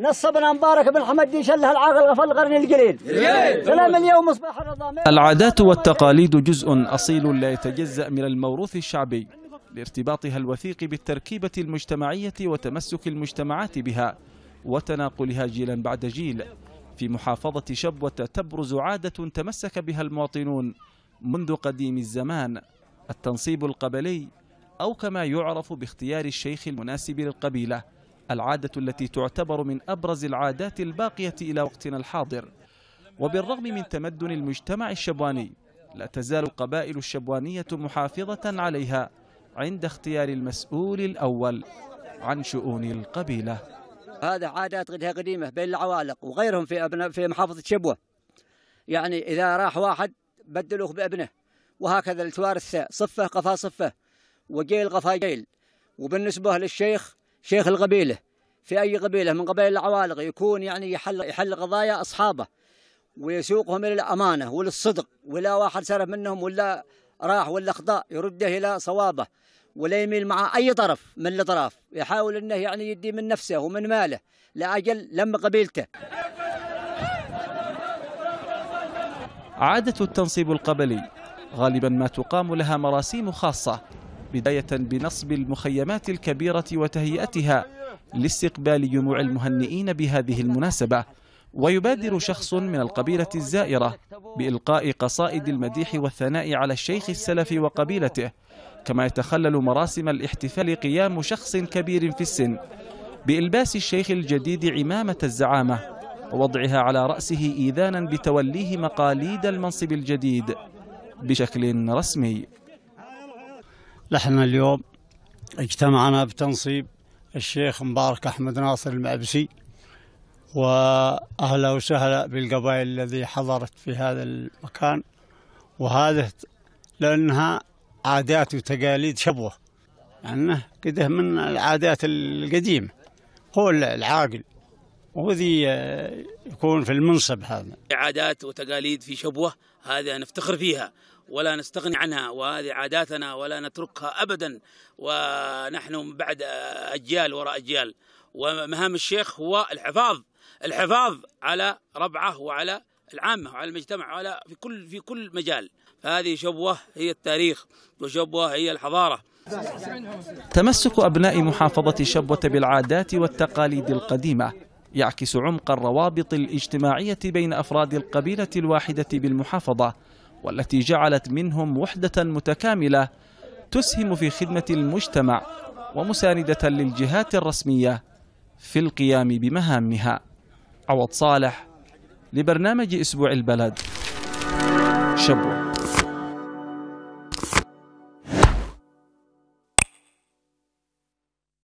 نصبنا مبارك بن حمد دين شله العاقل غفل القرن القليل سلام اليوم مصباح الرضا العادات والتقاليد جزء أصيل لا يتجزأ من الموروث الشعبي لارتباطها الوثيق بالتركيبة المجتمعية وتمسك المجتمعات بها وتناقلها جيلا بعد جيل في محافظة شبوة تبرز عادة تمسك بها المواطنون منذ قديم الزمان التنصيب القبلي أو كما يعرف باختيار الشيخ المناسب للقبيلة العادة التي تعتبر من أبرز العادات الباقية إلى وقتنا الحاضر وبالرغم من تمدن المجتمع الشبواني لا تزال القبائل الشبوانية محافظة عليها عند اختيار المسؤول الأول عن شؤون القبيلة هذا عادات قديمة بين العوالق وغيرهم في أبناء في محافظة شبوة يعني إذا راح واحد بدلوه بابنه وهكذا التوارث صفه قفا صفه وجيل قفا جيل وبالنسبة للشيخ شيخ القبيله في اي قبيله من قبائل العوالق يكون يعني يحل يحل قضايا اصحابه ويسوقهم الى الامانه وللصدق ولا واحد سرف منهم ولا راح ولا خطا يرده الى صوابه ولا يميل مع اي طرف من الاطراف يحاول انه يعني يدي من نفسه ومن ماله لاجل لم قبيلته عادة التنصيب القبلي غالبا ما تقام لها مراسيم خاصة بداية بنصب المخيمات الكبيرة وتهيئتها لاستقبال جموع المهنئين بهذه المناسبة ويبادر شخص من القبيلة الزائرة بإلقاء قصائد المديح والثناء على الشيخ السلفي وقبيلته كما يتخلل مراسم الاحتفال قيام شخص كبير في السن بإلباس الشيخ الجديد عمامة الزعامة ووضعها على رأسه إيذانا بتوليه مقاليد المنصب الجديد بشكل رسمي لحنا اليوم اجتمعنا بتنصيب الشيخ مبارك أحمد ناصر المعبسي وأهلا وسهلا بالقبائل الذي حضرت في هذا المكان وهذه لأنها عادات وتقاليد شبوة لأنه يعني كده من العادات القديمة هو العاقل وذي آه، يكون في المنصب هذا عادات وتقاليد في شبوة هذه نفتخر فيها ولا نستغني عنها وهذه عاداتنا ولا نتركها أبدا ونحن بعد آه، أجيال وراء أجيال ومهام الشيخ هو الحفاظ الحفاظ على ربعه وعلى العامة وعلى المجتمع وعلى في كل في كل مجال فهذه شبوة هي التاريخ وشبوة هي الحضارة تمسك أبناء محافظة شبوة بالعادات والتقاليد القديمة يعكس عمق الروابط الاجتماعية بين أفراد القبيلة الواحدة بالمحافظة والتي جعلت منهم وحدة متكاملة تسهم في خدمة المجتمع ومساندة للجهات الرسمية في القيام بمهامها عوض صالح لبرنامج أسبوع البلد شبوه